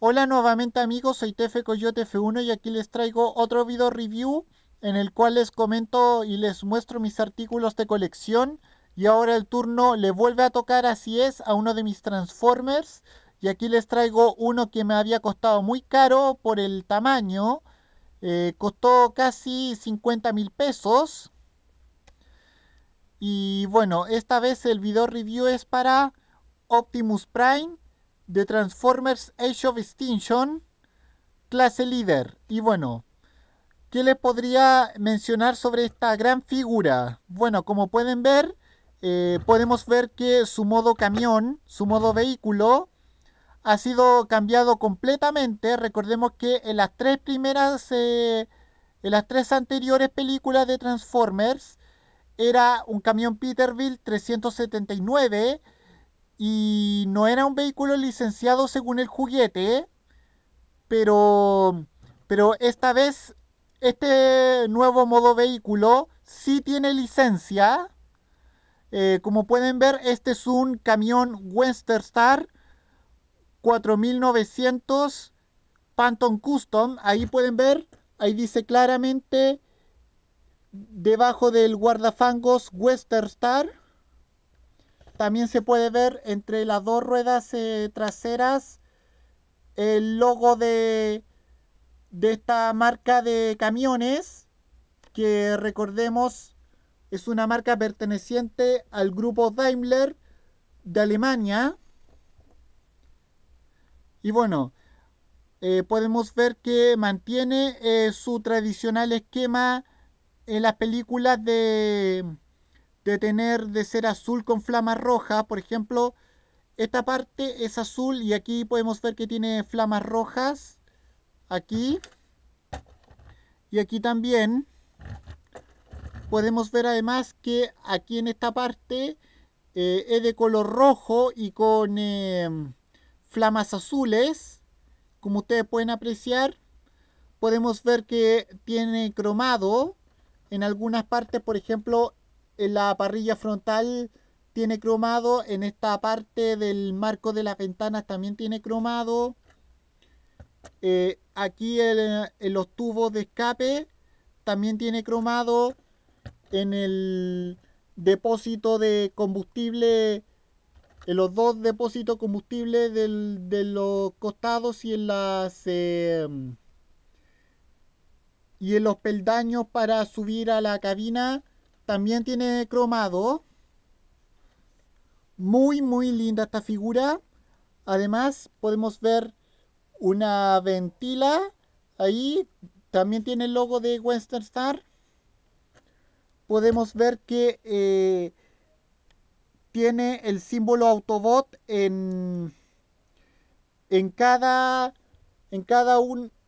Hola nuevamente amigos, soy TF Coyote F1 y aquí les traigo otro video review en el cual les comento y les muestro mis artículos de colección y ahora el turno le vuelve a tocar, así es, a uno de mis Transformers y aquí les traigo uno que me había costado muy caro por el tamaño, eh, costó casi 50 mil pesos y bueno, esta vez el video review es para Optimus Prime de Transformers Age of Extinction, clase líder. Y bueno, ¿qué les podría mencionar sobre esta gran figura? Bueno, como pueden ver, eh, podemos ver que su modo camión, su modo vehículo, ha sido cambiado completamente. Recordemos que en las tres primeras, eh, en las tres anteriores películas de Transformers, era un camión Peterbilt 379 y no era un vehículo licenciado según el juguete, pero, pero esta vez este nuevo modo vehículo sí tiene licencia. Eh, como pueden ver, este es un camión Western Star 4900 Pantom Custom. Ahí pueden ver, ahí dice claramente debajo del guardafangos Western Star. También se puede ver entre las dos ruedas eh, traseras el logo de, de esta marca de camiones, que recordemos es una marca perteneciente al grupo Daimler de Alemania. Y bueno, eh, podemos ver que mantiene eh, su tradicional esquema en las películas de de tener de ser azul con flamas rojas por ejemplo, esta parte es azul y aquí podemos ver que tiene flamas rojas, aquí y aquí también. Podemos ver además que aquí en esta parte eh, es de color rojo y con em, flamas azules, como ustedes pueden apreciar. Podemos ver que tiene cromado en algunas partes, por ejemplo, en la parrilla frontal tiene cromado, en esta parte del marco de las ventanas también tiene cromado. Eh, aquí en, los tubos de escape también tiene cromado. En el depósito de combustible, en los dos depósitos de combustible de los costados y en las... Em, y en los peldaños para subir a la cabina también tiene cromado. Muy, muy linda esta figura. Además, podemos ver una ventila. Ahí también tiene el logo de Western Star. Podemos ver que eh, tiene el símbolo Autobot en, en cada, en, cada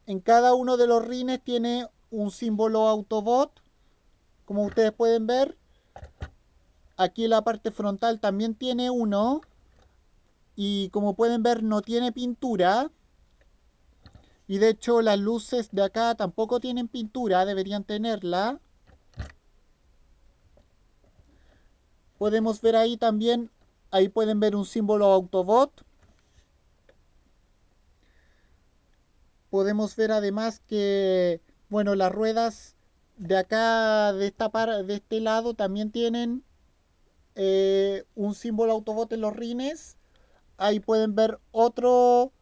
en cada uno de los rines. Tiene un símbolo Autobot. Como ustedes pueden ver, aquí la parte frontal también tiene uno. Y como pueden ver, no tiene pintura. Y de hecho, las luces de acá tampoco tienen pintura, deberían tenerla. Podemos ver ahí también, ahí pueden ver un símbolo Autobot. Podemos ver además que, bueno, las ruedas de acá, de, esta de este lado, también tienen eh, un símbolo autobot en los rines. Ahí pueden ver otro,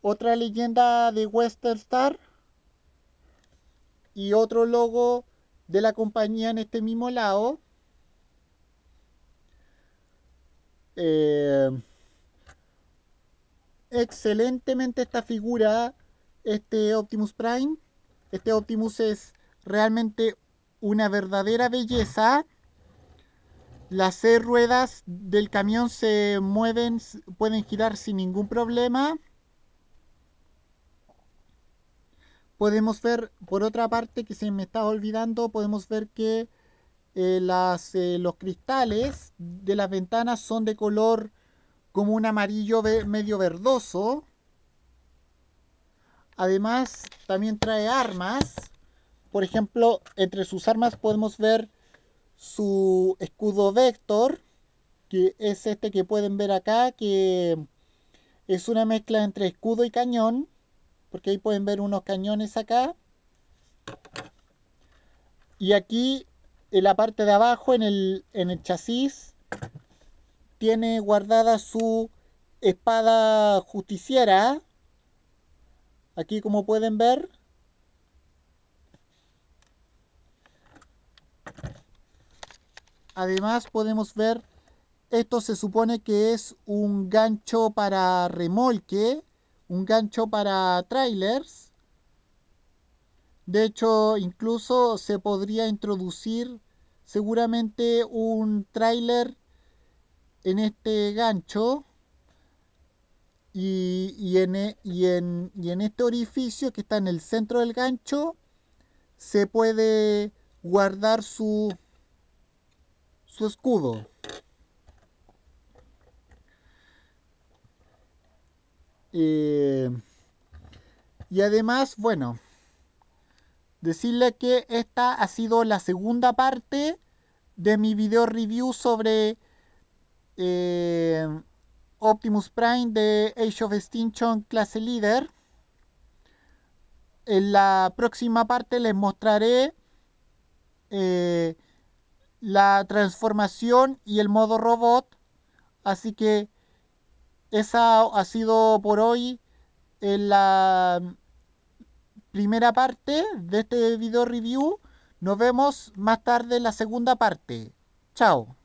otra leyenda de Western Star y otro logo de la compañía en este mismo lado. Eh, excelentemente esta figura, este Optimus Prime. Este Optimus es realmente una verdadera belleza. Las ruedas del camión se mueven, pueden girar sin ningún problema. Podemos ver, por otra parte, que se me está olvidando, podemos ver que eh, las, eh, los cristales de las ventanas son de color como un amarillo medio verdoso. Además, también trae armas. Por ejemplo, entre sus armas podemos ver su escudo Vector, que es este que pueden ver acá, que es una mezcla entre escudo y cañón, porque ahí pueden ver unos cañones acá. Y aquí, en la parte de abajo, en el, chasis, tiene guardada su espada justiciera. Aquí, como pueden ver, Además podemos ver, esto se supone que es un gancho para remolque, un gancho para trailers. De hecho, incluso se podría introducir seguramente un trailer en este gancho y, en, e, y, en, y, en, este orificio que está en el centro del gancho se puede guardar su, su escudo. Eh, y además, bueno, decirle que esta ha sido la segunda parte de mi video review sobre eh, Optimus Prime de Age of Extinction clase líder. En la próxima parte les mostraré eh, la transformación y el modo robot. Así que esa ha sido por hoy en la mm, primera parte de este video review. Nos vemos más tarde en la segunda parte. Chao.